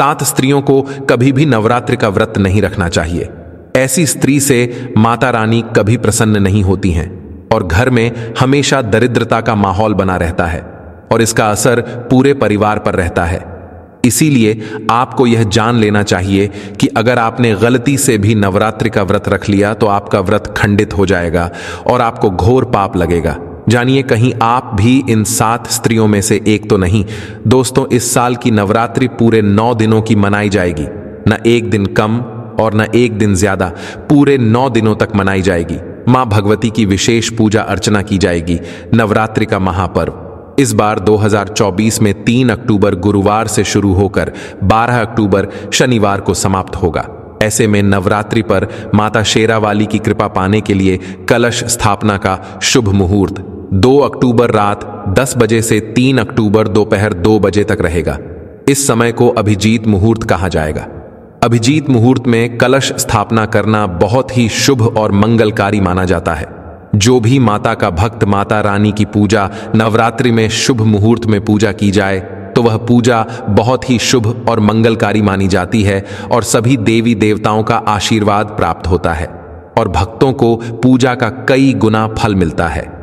सात स्त्रियों को कभी भी नवरात्र का व्रत नहीं रखना चाहिए ऐसी स्त्री से माता रानी कभी प्रसन्न नहीं होती हैं और घर में हमेशा दरिद्रता का माहौल बना रहता है और इसका असर पूरे परिवार पर रहता है इसीलिए आपको यह जान लेना चाहिए कि अगर आपने गलती से भी नवरात्रि का व्रत रख लिया तो आपका व्रत खंडित हो जाएगा और आपको घोर पाप लगेगा जानिए कहीं आप भी इन सात स्त्रियों में से एक तो नहीं दोस्तों इस साल की नवरात्रि पूरे नौ दिनों की मनाई जाएगी न एक दिन कम और न एक दिन ज्यादा पूरे नौ दिनों तक मनाई जाएगी माँ भगवती की विशेष पूजा अर्चना की जाएगी नवरात्रि का महापर्व इस बार 2024 में 3 अक्टूबर गुरुवार से शुरू होकर 12 अक्टूबर शनिवार को समाप्त होगा ऐसे में नवरात्रि पर माता शेरावाली की कृपा पाने के लिए कलश स्थापना का शुभ मुहूर्त 2 अक्टूबर रात 10 बजे से 3 अक्टूबर दोपहर 2 बजे तक रहेगा इस समय को अभिजीत मुहूर्त कहा जाएगा अभिजीत मुहूर्त में कलश स्थापना करना बहुत ही शुभ और मंगलकारी माना जाता है जो भी माता का भक्त माता रानी की पूजा नवरात्रि में शुभ मुहूर्त में पूजा की जाए तो वह पूजा बहुत ही शुभ और मंगलकारी मानी जाती है और सभी देवी देवताओं का आशीर्वाद प्राप्त होता है और भक्तों को पूजा का कई गुना फल मिलता है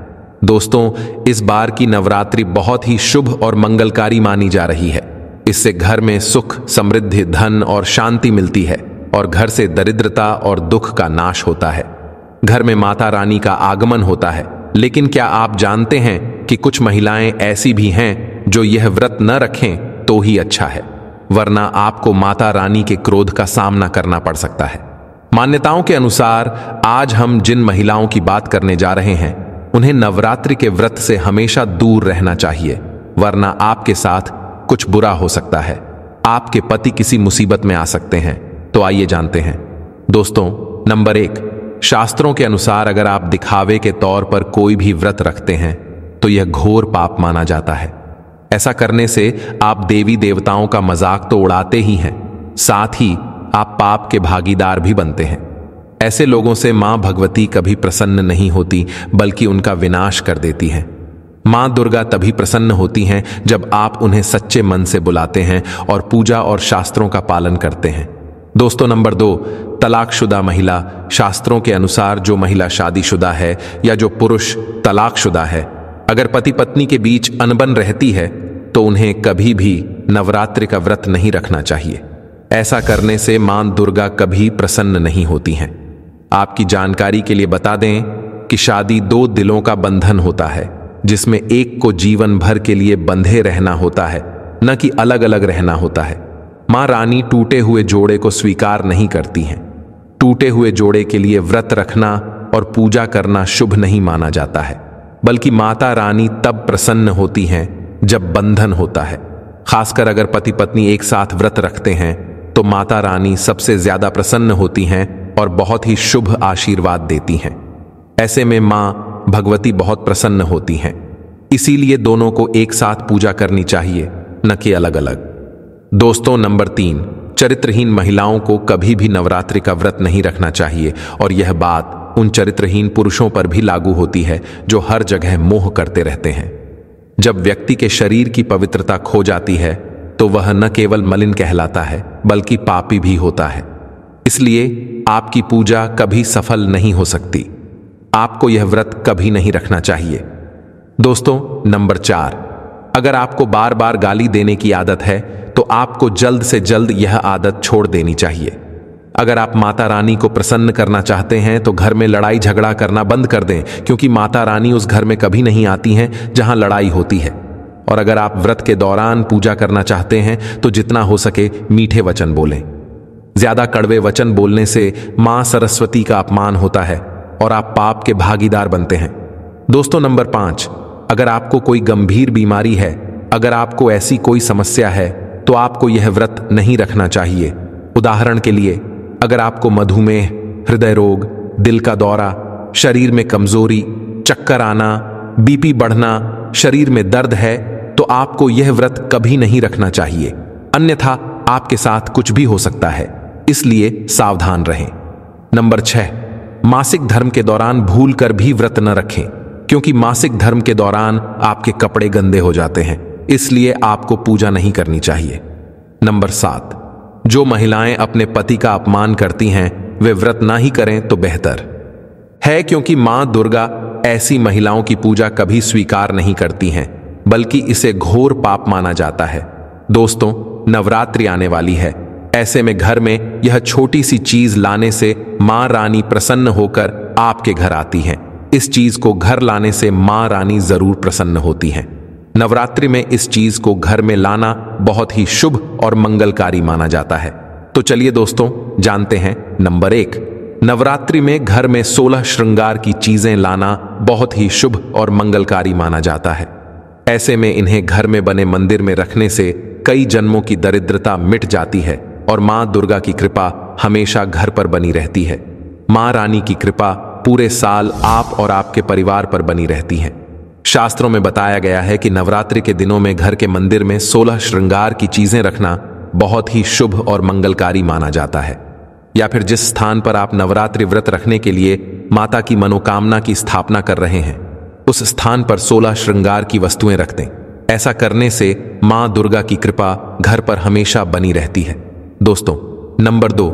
दोस्तों इस बार की नवरात्रि बहुत ही शुभ और मंगलकारी मानी जा रही है इससे घर में सुख समृद्धि धन और शांति मिलती है और घर से दरिद्रता और दुख का नाश होता है घर में माता रानी का आगमन होता है लेकिन क्या आप जानते हैं कि कुछ महिलाएं ऐसी भी हैं जो यह व्रत न रखें तो ही अच्छा है वरना आपको माता रानी के क्रोध का सामना करना पड़ सकता है मान्यताओं के अनुसार आज हम जिन महिलाओं की बात करने जा रहे हैं उन्हें नवरात्रि के व्रत से हमेशा दूर रहना चाहिए वरना आपके साथ कुछ बुरा हो सकता है आपके पति किसी मुसीबत में आ सकते हैं तो आइए जानते हैं दोस्तों नंबर एक शास्त्रों के अनुसार अगर आप दिखावे के तौर पर कोई भी व्रत रखते हैं तो यह घोर पाप माना जाता है ऐसा करने से आप देवी देवताओं का मजाक तो उड़ाते ही हैं साथ ही आप पाप के भागीदार भी बनते हैं ऐसे लोगों से मां भगवती कभी प्रसन्न नहीं होती बल्कि उनका विनाश कर देती है मां दुर्गा तभी प्रसन्न होती हैं जब आप उन्हें सच्चे मन से बुलाते हैं और पूजा और शास्त्रों का पालन करते हैं दोस्तों नंबर दो तलाकशुदा महिला शास्त्रों के अनुसार जो महिला शादीशुदा है या जो पुरुष तलाकशुदा है अगर पति पत्नी के बीच अनबन रहती है तो उन्हें कभी भी नवरात्रि का व्रत नहीं रखना चाहिए ऐसा करने से मां दुर्गा कभी प्रसन्न नहीं होती हैं आपकी जानकारी के लिए बता दें कि शादी दो दिलों का बंधन होता है जिसमें एक को जीवन भर के लिए बंधे रहना होता है न कि अलग अलग रहना होता है माँ रानी टूटे हुए जोड़े को स्वीकार नहीं करती हैं टूटे हुए जोड़े के लिए व्रत रखना और पूजा करना शुभ नहीं माना जाता है बल्कि माता रानी तब प्रसन्न होती हैं जब बंधन होता है खासकर अगर पति पत्नी एक साथ व्रत रखते हैं तो माता रानी सबसे ज्यादा प्रसन्न होती हैं और बहुत ही शुभ आशीर्वाद देती हैं ऐसे में मां भगवती बहुत प्रसन्न होती हैं इसीलिए दोनों को एक साथ पूजा करनी चाहिए न कि अलग अलग दोस्तों नंबर तीन चरित्रहीन महिलाओं को कभी भी नवरात्रि का व्रत नहीं रखना चाहिए और यह बात उन चरित्रहीन पुरुषों पर भी लागू होती है जो हर जगह मोह करते रहते हैं जब व्यक्ति के शरीर की पवित्रता खो जाती है तो वह न केवल मलिन कहलाता है बल्कि पापी भी होता है इसलिए आपकी पूजा कभी सफल नहीं हो सकती आपको यह व्रत कभी नहीं रखना चाहिए दोस्तों नंबर चार अगर आपको बार बार गाली देने की आदत है तो आपको जल्द से जल्द यह आदत छोड़ देनी चाहिए अगर आप माता रानी को प्रसन्न करना चाहते हैं तो घर में लड़ाई झगड़ा करना बंद कर दें क्योंकि माता रानी उस घर में कभी नहीं आती हैं जहां लड़ाई होती है और अगर आप व्रत के दौरान पूजा करना चाहते हैं तो जितना हो सके मीठे वचन बोलें ज्यादा कड़वे वचन बोलने से मां सरस्वती का अपमान होता है और आप पाप के भागीदार बनते हैं दोस्तों नंबर पांच अगर आपको कोई गंभीर बीमारी है अगर आपको ऐसी कोई समस्या है तो आपको यह व्रत नहीं रखना चाहिए उदाहरण के लिए अगर आपको मधुमेह हृदय रोग दिल का दौरा शरीर में कमजोरी चक्कर आना बीपी बढ़ना शरीर में दर्द है तो आपको यह व्रत कभी नहीं रखना चाहिए अन्यथा आपके साथ कुछ भी हो सकता है इसलिए सावधान रहें नंबर छह मासिक धर्म के दौरान भूल कर भी व्रत न रखें क्योंकि मासिक धर्म के दौरान आपके कपड़े गंदे हो जाते हैं इसलिए आपको पूजा नहीं करनी चाहिए नंबर सात जो महिलाएं अपने पति का अपमान करती हैं वे व्रत ना ही करें तो बेहतर है क्योंकि मां दुर्गा ऐसी महिलाओं की पूजा कभी स्वीकार नहीं करती हैं बल्कि इसे घोर पाप माना जाता है दोस्तों नवरात्रि आने वाली है ऐसे में घर में यह छोटी सी चीज लाने से मां रानी प्रसन्न होकर आपके घर आती हैं इस चीज को घर लाने से मां रानी जरूर प्रसन्न होती हैं नवरात्रि में इस चीज को घर में लाना बहुत ही शुभ और मंगलकारी माना जाता है तो चलिए दोस्तों जानते हैं नंबर एक नवरात्रि में घर में सोलह श्रृंगार की चीजें लाना बहुत ही शुभ और मंगलकारी माना जाता है ऐसे में इन्हें घर में बने मंदिर में रखने से कई जन्मों की दरिद्रता मिट जाती है और माँ दुर्गा की कृपा हमेशा घर पर बनी रहती है माँ रानी की कृपा पूरे साल आप और आपके परिवार पर बनी रहती है शास्त्रों में बताया गया है कि नवरात्रि के दिनों में घर के मंदिर में सोलह श्रृंगार की चीजें रखना बहुत ही शुभ और मंगलकारी माना जाता है या फिर जिस स्थान पर आप नवरात्रि व्रत रखने के लिए माता की मनोकामना की स्थापना कर रहे हैं उस स्थान पर सोलह श्रृंगार की वस्तुएं रख दें ऐसा करने से मां दुर्गा की कृपा घर पर हमेशा बनी रहती है दोस्तों नंबर दो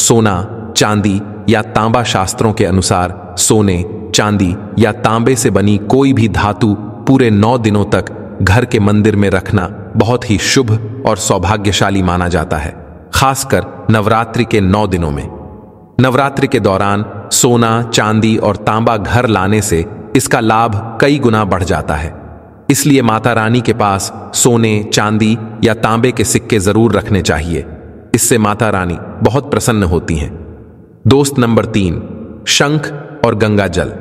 सोना चांदी या तांबा शास्त्रों के अनुसार सोने चांदी या तांबे से बनी कोई भी धातु पूरे नौ दिनों तक घर के मंदिर में रखना बहुत ही शुभ और सौभाग्यशाली माना जाता है खासकर नवरात्रि के नौ दिनों में नवरात्रि के दौरान सोना चांदी और तांबा घर लाने से इसका लाभ कई गुना बढ़ जाता है इसलिए माता रानी के पास सोने चांदी या तांबे के सिक्के जरूर रखने चाहिए इससे माता रानी बहुत प्रसन्न होती हैं दोस्त नंबर तीन शंख और गंगा जल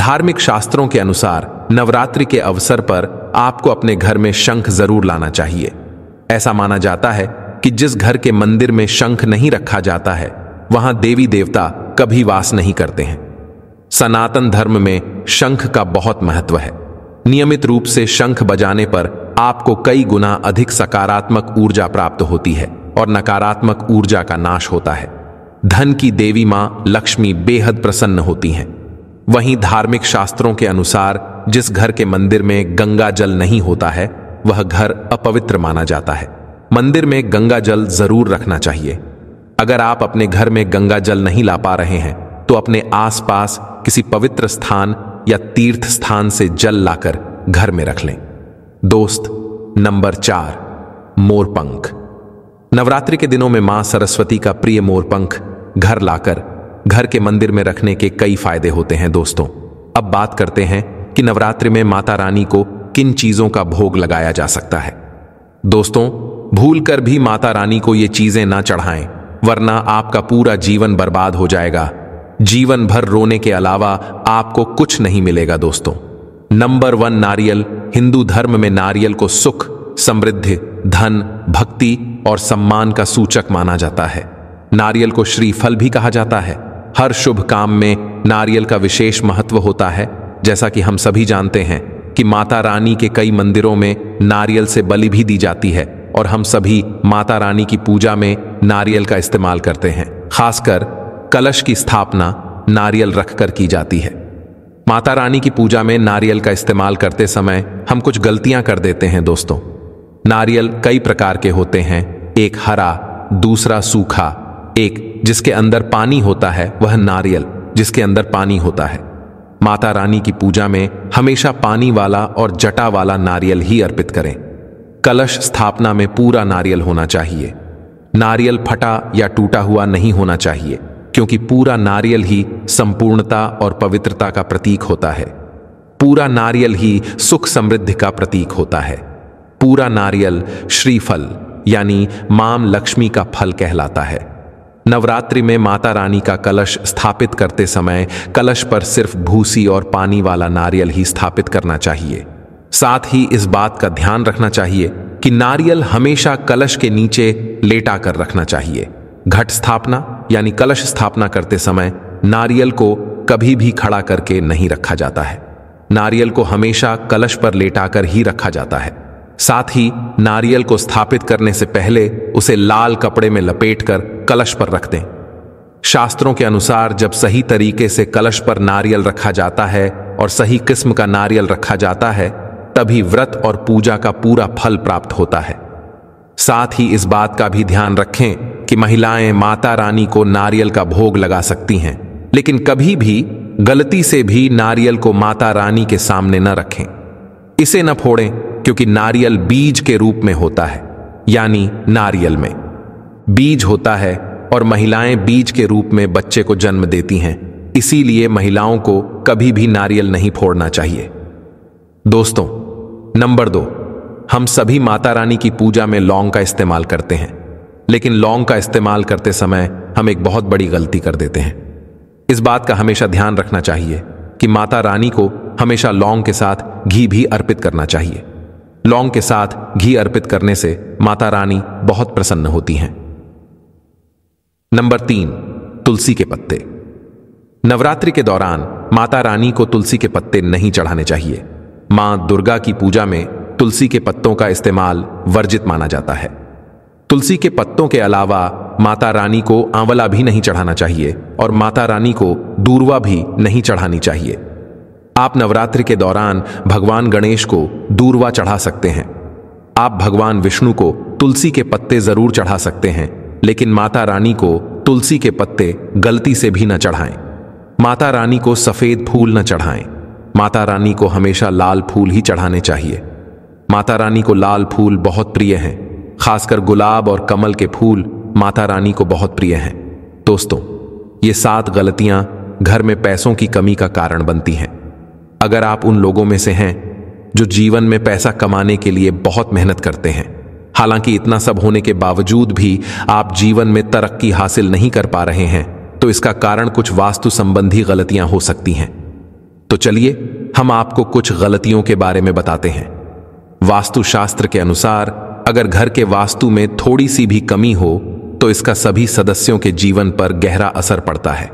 धार्मिक शास्त्रों के अनुसार नवरात्रि के अवसर पर आपको अपने घर में शंख जरूर लाना चाहिए ऐसा माना जाता है कि जिस घर के मंदिर में शंख नहीं रखा जाता है वहां देवी देवता कभी वास नहीं करते हैं सनातन धर्म में शंख का बहुत महत्व है नियमित रूप से शंख बजाने पर आपको कई गुना अधिक सकारात्मक ऊर्जा प्राप्त होती है और नकारात्मक ऊर्जा का नाश होता है धन की देवी मां लक्ष्मी बेहद प्रसन्न होती हैं वहीं धार्मिक शास्त्रों के अनुसार जिस घर के मंदिर में गंगा जल नहीं होता है वह घर अपवित्र माना जाता है मंदिर में गंगा जल जरूर रखना चाहिए अगर आप अपने घर में गंगा जल नहीं ला पा रहे हैं तो अपने आसपास किसी पवित्र स्थान या तीर्थ स्थान से जल लाकर घर में रख लें दोस्त नंबर चार मोरपंख नवरात्रि के दिनों में मां सरस्वती का प्रिय मोरपंख घर लाकर घर के मंदिर में रखने के कई फायदे होते हैं दोस्तों अब बात करते हैं कि नवरात्रि में माता रानी को किन चीजों का भोग लगाया जा सकता है दोस्तों भूल कर भी माता रानी को ये चीजें ना चढ़ाएं वरना आपका पूरा जीवन बर्बाद हो जाएगा जीवन भर रोने के अलावा आपको कुछ नहीं मिलेगा दोस्तों नंबर वन नारियल हिंदू धर्म में नारियल को सुख समृद्धि धन भक्ति और सम्मान का सूचक माना जाता है नारियल को श्रीफल भी कहा जाता है हर शुभ काम में नारियल का विशेष महत्व होता है जैसा कि हम सभी जानते हैं कि माता रानी के कई मंदिरों में नारियल से बलि भी दी जाती है और हम सभी माता रानी की पूजा में नारियल का इस्तेमाल करते हैं खासकर कलश की स्थापना नारियल रखकर की जाती है माता रानी की पूजा में नारियल का इस्तेमाल करते समय हम कुछ गलतियां कर देते हैं दोस्तों नारियल कई प्रकार के होते हैं एक हरा दूसरा सूखा एक जिसके अंदर पानी होता है वह नारियल जिसके अंदर पानी होता है माता रानी की पूजा में हमेशा पानी वाला और जटा वाला नारियल ही अर्पित करें कलश स्थापना में पूरा नारियल होना चाहिए नारियल फटा या टूटा हुआ नहीं होना चाहिए क्योंकि पूरा नारियल ही संपूर्णता और पवित्रता का प्रतीक होता है पूरा नारियल ही सुख समृद्धि का प्रतीक होता है पूरा नारियल श्रीफल यानी माम लक्ष्मी का फल कहलाता है नवरात्रि में माता रानी का कलश स्थापित करते समय कलश पर सिर्फ भूसी और पानी वाला नारियल ही स्थापित करना चाहिए साथ ही इस बात का ध्यान रखना चाहिए कि नारियल हमेशा कलश के नीचे लेटा कर रखना चाहिए घट स्थापना यानी कलश स्थापना करते समय नारियल को कभी भी खड़ा करके नहीं रखा जाता है नारियल को हमेशा कलश पर लेटाकर ही रखा जाता है साथ ही नारियल को स्थापित करने से पहले उसे लाल कपड़े में लपेटकर कलश पर रख दें शास्त्रों के अनुसार जब सही तरीके से कलश पर नारियल रखा जाता है और सही किस्म का नारियल रखा जाता है तभी व्रत और पूजा का पूरा फल प्राप्त होता है साथ ही इस बात का भी ध्यान रखें कि महिलाएं माता रानी को नारियल का भोग लगा सकती हैं लेकिन कभी भी गलती से भी नारियल को माता रानी के सामने न रखें इसे न फोड़ें क्योंकि नारियल बीज के रूप में होता है यानी नारियल में बीज होता है और महिलाएं बीज के रूप में बच्चे को जन्म देती हैं इसीलिए महिलाओं को कभी भी नारियल नहीं फोड़ना चाहिए दोस्तों नंबर दो हम सभी माता रानी की पूजा में लौंग का इस्तेमाल करते हैं लेकिन लौंग का इस्तेमाल करते समय हम एक बहुत बड़ी गलती कर देते हैं इस बात का हमेशा ध्यान रखना चाहिए कि माता रानी को हमेशा लौंग के साथ घी भी अर्पित करना चाहिए लौंग के साथ घी अर्पित करने से माता रानी बहुत प्रसन्न होती हैं नंबर तीन तुलसी के पत्ते नवरात्रि के दौरान माता रानी को तुलसी के पत्ते नहीं चढ़ाने चाहिए मां दुर्गा की पूजा में तुलसी के पत्तों का इस्तेमाल वर्जित माना जाता है तुलसी के पत्तों के अलावा माता रानी को आंवला भी नहीं चढ़ाना चाहिए और माता रानी को दूरवा भी नहीं चढ़ानी चाहिए आप नवरात्रि के दौरान भगवान गणेश को दूरवा चढ़ा सकते हैं आप भगवान विष्णु को तुलसी के पत्ते जरूर चढ़ा सकते हैं लेकिन माता रानी को तुलसी के पत्ते गलती से भी न चढ़ाएं माता रानी को सफेद फूल न चढ़ाएं माता रानी को हमेशा लाल फूल ही चढ़ाने चाहिए माता रानी को लाल फूल बहुत प्रिय हैं खासकर गुलाब और कमल के फूल माता रानी को बहुत प्रिय हैं दोस्तों ये सात गलतियां घर में पैसों की कमी का कारण बनती हैं अगर आप उन लोगों में से हैं जो जीवन में पैसा कमाने के लिए बहुत मेहनत करते हैं हालांकि इतना सब होने के बावजूद भी आप जीवन में तरक्की हासिल नहीं कर पा रहे हैं तो इसका कारण कुछ वास्तु संबंधी गलतियां हो सकती हैं तो चलिए हम आपको कुछ गलतियों के बारे में बताते हैं वास्तुशास्त्र के अनुसार अगर घर के वास्तु में थोड़ी सी भी कमी हो तो इसका सभी सदस्यों के जीवन पर गहरा असर पड़ता है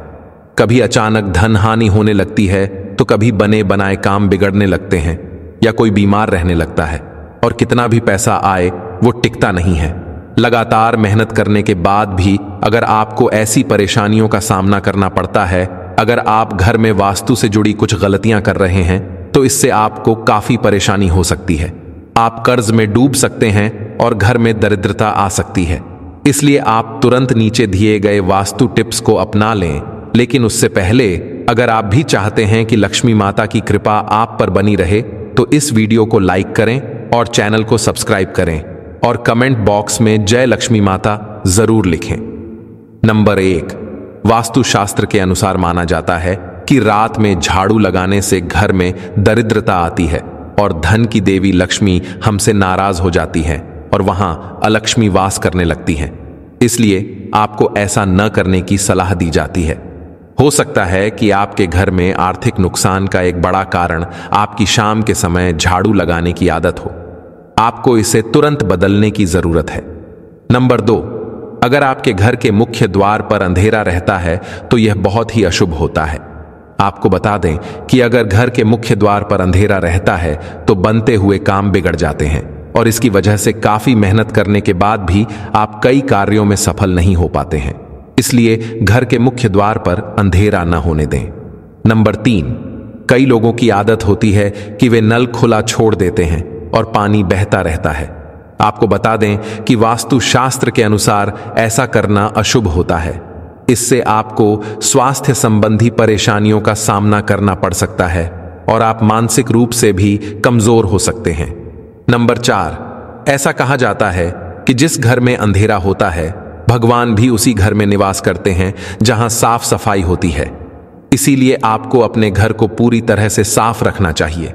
कभी अचानक धन हानि होने लगती है तो कभी बने बनाए काम बिगड़ने लगते हैं या कोई बीमार रहने लगता है और कितना भी पैसा आए वो टिकता नहीं है लगातार मेहनत करने के बाद भी अगर आपको ऐसी परेशानियों का सामना करना पड़ता है अगर आप घर में वास्तु से जुड़ी कुछ गलतियां कर रहे हैं तो इससे आपको काफी परेशानी हो सकती है आप कर्ज में डूब सकते हैं और घर में दरिद्रता आ सकती है इसलिए आप तुरंत नीचे दिए गए वास्तु टिप्स को अपना लें लेकिन उससे पहले अगर आप भी चाहते हैं कि लक्ष्मी माता की कृपा आप पर बनी रहे तो इस वीडियो को लाइक करें और चैनल को सब्सक्राइब करें और कमेंट बॉक्स में जय लक्ष्मी माता जरूर लिखें नंबर एक वास्तुशास्त्र के अनुसार माना जाता है कि रात में झाड़ू लगाने से घर में दरिद्रता आती है और धन की देवी लक्ष्मी हमसे नाराज हो जाती है और वहां अलक्ष्मी वास करने लगती है इसलिए आपको ऐसा न करने की सलाह दी जाती है हो सकता है कि आपके घर में आर्थिक नुकसान का एक बड़ा कारण आपकी शाम के समय झाड़ू लगाने की आदत हो आपको इसे तुरंत बदलने की जरूरत है नंबर दो अगर आपके घर के मुख्य द्वार पर अंधेरा रहता है तो यह बहुत ही अशुभ होता है आपको बता दें कि अगर घर के मुख्य द्वार पर अंधेरा रहता है तो बनते हुए काम बिगड़ जाते हैं और इसकी वजह से काफी मेहनत करने के बाद भी आप कई कार्यों में सफल नहीं हो पाते हैं इसलिए घर के मुख्य द्वार पर अंधेरा न होने दें नंबर तीन कई लोगों की आदत होती है कि वे नल खुला छोड़ देते हैं और पानी बहता रहता है आपको बता दें कि वास्तुशास्त्र के अनुसार ऐसा करना अशुभ होता है इससे आपको स्वास्थ्य संबंधी परेशानियों का सामना करना पड़ सकता है और आप मानसिक रूप से भी कमजोर हो सकते हैं नंबर चार ऐसा कहा जाता है कि जिस घर में अंधेरा होता है भगवान भी उसी घर में निवास करते हैं जहां साफ सफाई होती है इसीलिए आपको अपने घर को पूरी तरह से साफ रखना चाहिए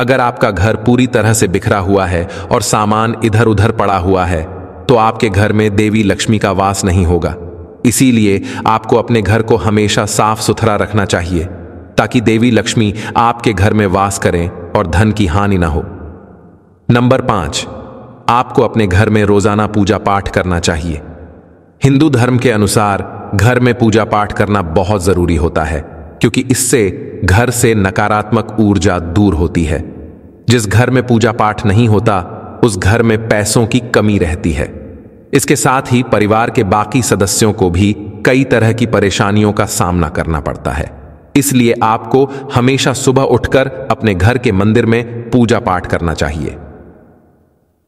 अगर आपका घर पूरी तरह से बिखरा हुआ है और सामान इधर उधर पड़ा हुआ है तो आपके घर में देवी लक्ष्मी का वास नहीं होगा इसीलिए आपको अपने घर को हमेशा साफ सुथरा रखना चाहिए ताकि देवी लक्ष्मी आपके घर में वास करें और धन की हानि ना हो नंबर पांच आपको अपने घर में रोजाना पूजा पाठ करना चाहिए हिंदू धर्म के अनुसार घर में पूजा पाठ करना बहुत जरूरी होता है क्योंकि इससे घर से नकारात्मक ऊर्जा दूर होती है जिस घर में पूजा पाठ नहीं होता उस घर में पैसों की कमी रहती है इसके साथ ही परिवार के बाकी सदस्यों को भी कई तरह की परेशानियों का सामना करना पड़ता है इसलिए आपको हमेशा सुबह उठकर अपने घर के मंदिर में पूजा पाठ करना चाहिए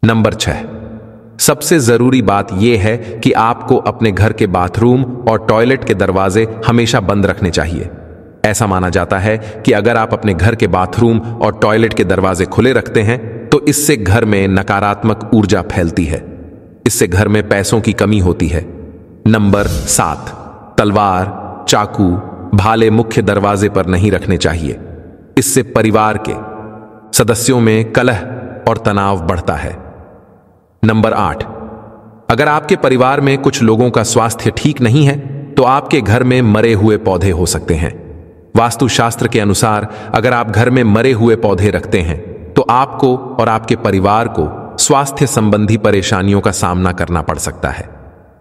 नंबर छह सबसे जरूरी बात यह है कि आपको अपने घर के बाथरूम और टॉयलेट के दरवाजे हमेशा बंद रखने चाहिए ऐसा माना जाता है कि अगर आप अपने घर के बाथरूम और टॉयलेट के दरवाजे खुले रखते हैं तो इससे घर में नकारात्मक ऊर्जा फैलती है इससे घर में पैसों की कमी होती है नंबर सात तलवार चाकू भाले मुख्य दरवाजे पर नहीं रखने चाहिए इससे परिवार के सदस्यों में कलह और तनाव बढ़ता है नंबर आठ अगर आपके परिवार में कुछ लोगों का स्वास्थ्य ठीक नहीं है तो आपके घर में मरे हुए पौधे हो सकते हैं वास्तुशास्त्र के अनुसार अगर आप घर में मरे हुए पौधे रखते हैं तो आपको और आपके परिवार को स्वास्थ्य संबंधी परेशानियों का सामना करना पड़ सकता है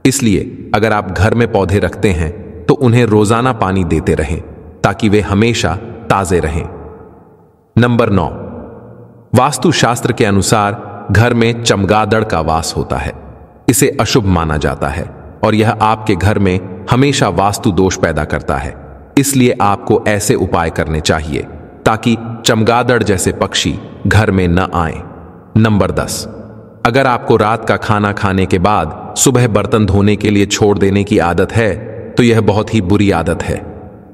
इसलिए अगर आप घर में पौधे रखते हैं तो उन्हें रोजाना पानी देते रहें ताकि वे हमेशा ताजे रहें नंबर नौ वास्तुशास्त्र के अनुसार घर में चमगादड़ का वास होता है इसे अशुभ माना जाता है और यह आपके घर में हमेशा वास्तु दोष पैदा करता है इसलिए आपको ऐसे उपाय करने चाहिए ताकि चमगादड़ जैसे पक्षी घर में न आए नंबर दस अगर आपको रात का खाना खाने के बाद सुबह बर्तन धोने के लिए छोड़ देने की आदत है तो यह बहुत ही बुरी आदत है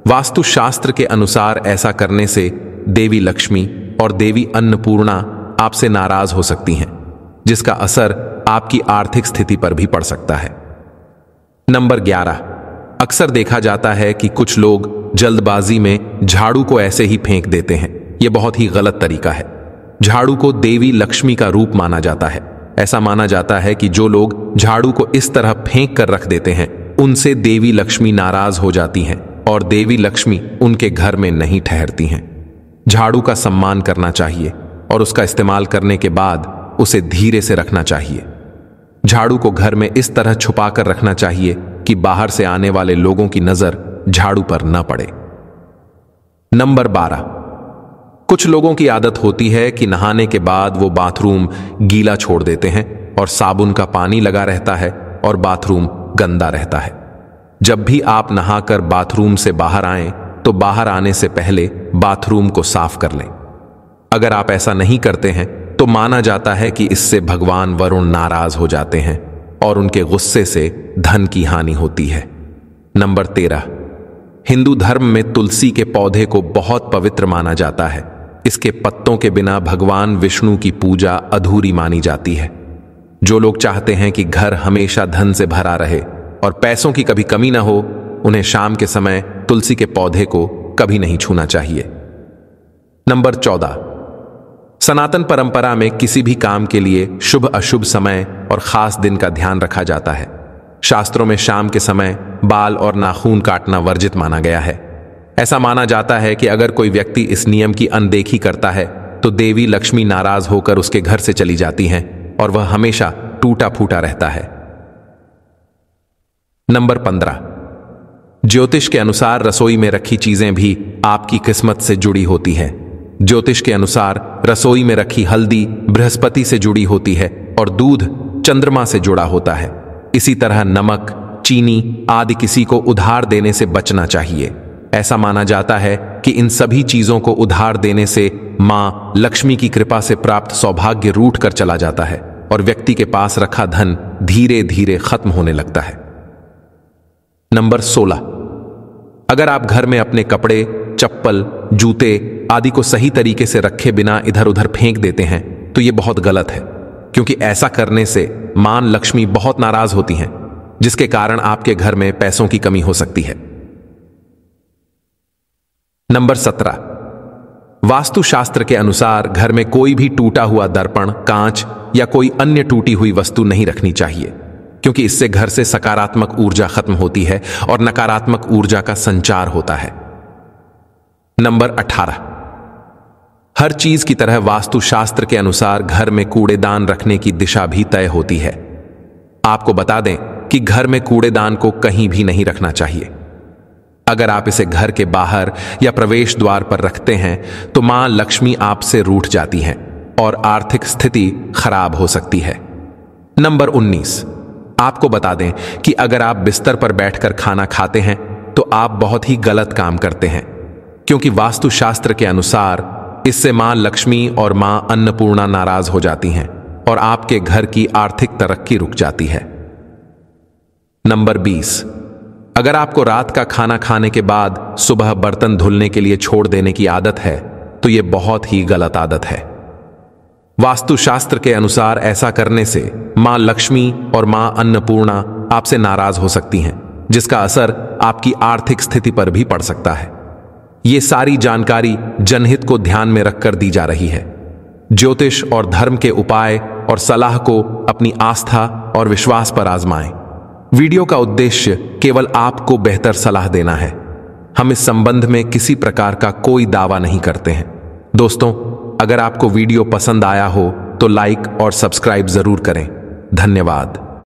वास्तुशास्त्र के अनुसार ऐसा करने से देवी लक्ष्मी और देवी अन्नपूर्णा आपसे नाराज हो सकती हैं जिसका असर आपकी आर्थिक स्थिति पर भी पड़ सकता है नंबर 11 अक्सर देखा जाता है कि कुछ लोग जल्दबाजी में झाड़ू को ऐसे ही फेंक देते हैं यह बहुत ही गलत तरीका है झाड़ू को देवी लक्ष्मी का रूप माना जाता है ऐसा माना जाता है कि जो लोग झाड़ू को इस तरह फेंक कर रख देते हैं उनसे देवी लक्ष्मी नाराज हो जाती हैं और देवी लक्ष्मी उनके घर में नहीं ठहरती हैं झाड़ू का सम्मान करना चाहिए और उसका इस्तेमाल करने के बाद उसे धीरे से रखना चाहिए झाड़ू को घर में इस तरह छुपा कर रखना चाहिए कि बाहर से आने वाले लोगों की नजर झाड़ू पर न पड़े नंबर बारह कुछ लोगों की आदत होती है कि नहाने के बाद वो बाथरूम गीला छोड़ देते हैं और साबुन का पानी लगा रहता है और बाथरूम गंदा रहता है जब भी आप नहाकर बाथरूम से बाहर आए तो बाहर आने से पहले बाथरूम को साफ कर लें अगर आप ऐसा नहीं करते हैं तो माना जाता है कि इससे भगवान वरुण नाराज हो जाते हैं और उनके गुस्से से धन की हानि होती है नंबर तेरह हिंदू धर्म में तुलसी के पौधे को बहुत पवित्र माना जाता है इसके पत्तों के बिना भगवान विष्णु की पूजा अधूरी मानी जाती है जो लोग चाहते हैं कि घर हमेशा धन से भरा रहे और पैसों की कभी कमी ना हो उन्हें शाम के समय तुलसी के पौधे को कभी नहीं छूना चाहिए नंबर चौदह सनातन परंपरा में किसी भी काम के लिए शुभ अशुभ समय और खास दिन का ध्यान रखा जाता है शास्त्रों में शाम के समय बाल और नाखून काटना वर्जित माना गया है ऐसा माना जाता है कि अगर कोई व्यक्ति इस नियम की अनदेखी करता है तो देवी लक्ष्मी नाराज होकर उसके घर से चली जाती हैं और वह हमेशा टूटा फूटा रहता है नंबर पंद्रह ज्योतिष के अनुसार रसोई में रखी चीजें भी आपकी किस्मत से जुड़ी होती हैं ज्योतिष के अनुसार रसोई में रखी हल्दी बृहस्पति से जुड़ी होती है और दूध चंद्रमा से जुड़ा होता है इसी तरह नमक चीनी आदि किसी को उधार देने से बचना चाहिए ऐसा माना जाता है कि इन सभी चीजों को उधार देने से मां लक्ष्मी की कृपा से प्राप्त सौभाग्य रूट कर चला जाता है और व्यक्ति के पास रखा धन धीरे धीरे खत्म होने लगता है नंबर 16 अगर आप घर में अपने कपड़े चप्पल जूते आदि को सही तरीके से रखे बिना इधर उधर फेंक देते हैं तो ये बहुत गलत है क्योंकि ऐसा करने से मान लक्ष्मी बहुत नाराज होती हैं जिसके कारण आपके घर में पैसों की कमी हो सकती है नंबर सत्रह वास्तुशास्त्र के अनुसार घर में कोई भी टूटा हुआ दर्पण कांच या कोई अन्य टूटी हुई वस्तु नहीं रखनी चाहिए क्योंकि इससे घर से सकारात्मक ऊर्जा खत्म होती है और नकारात्मक ऊर्जा का संचार होता है नंबर 18 हर चीज की तरह वास्तुशास्त्र के अनुसार घर में कूड़ेदान रखने की दिशा भी तय होती है आपको बता दें कि घर में कूड़ेदान को कहीं भी नहीं रखना चाहिए अगर आप इसे घर के बाहर या प्रवेश द्वार पर रखते हैं तो मां लक्ष्मी आपसे रूठ जाती हैं और आर्थिक स्थिति खराब हो सकती है नंबर 19 आपको बता दें कि अगर आप बिस्तर पर बैठकर खाना खाते हैं तो आप बहुत ही गलत काम करते हैं क्योंकि वास्तुशास्त्र के अनुसार इससे मां लक्ष्मी और मां अन्नपूर्णा नाराज हो जाती हैं और आपके घर की आर्थिक तरक्की रुक जाती है नंबर बीस अगर आपको रात का खाना खाने के बाद सुबह बर्तन धुलने के लिए छोड़ देने की आदत है तो यह बहुत ही गलत आदत है वास्तुशास्त्र के अनुसार ऐसा करने से मां लक्ष्मी और मां अन्नपूर्णा आपसे नाराज हो सकती हैं जिसका असर आपकी आर्थिक स्थिति पर भी पड़ सकता है ये सारी जानकारी जनहित को ध्यान में रखकर दी जा रही है ज्योतिष और धर्म के उपाय और सलाह को अपनी आस्था और विश्वास पर आजमाएं वीडियो का उद्देश्य केवल आपको बेहतर सलाह देना है हम इस संबंध में किसी प्रकार का कोई दावा नहीं करते हैं दोस्तों अगर आपको वीडियो पसंद आया हो तो लाइक और सब्सक्राइब जरूर करें धन्यवाद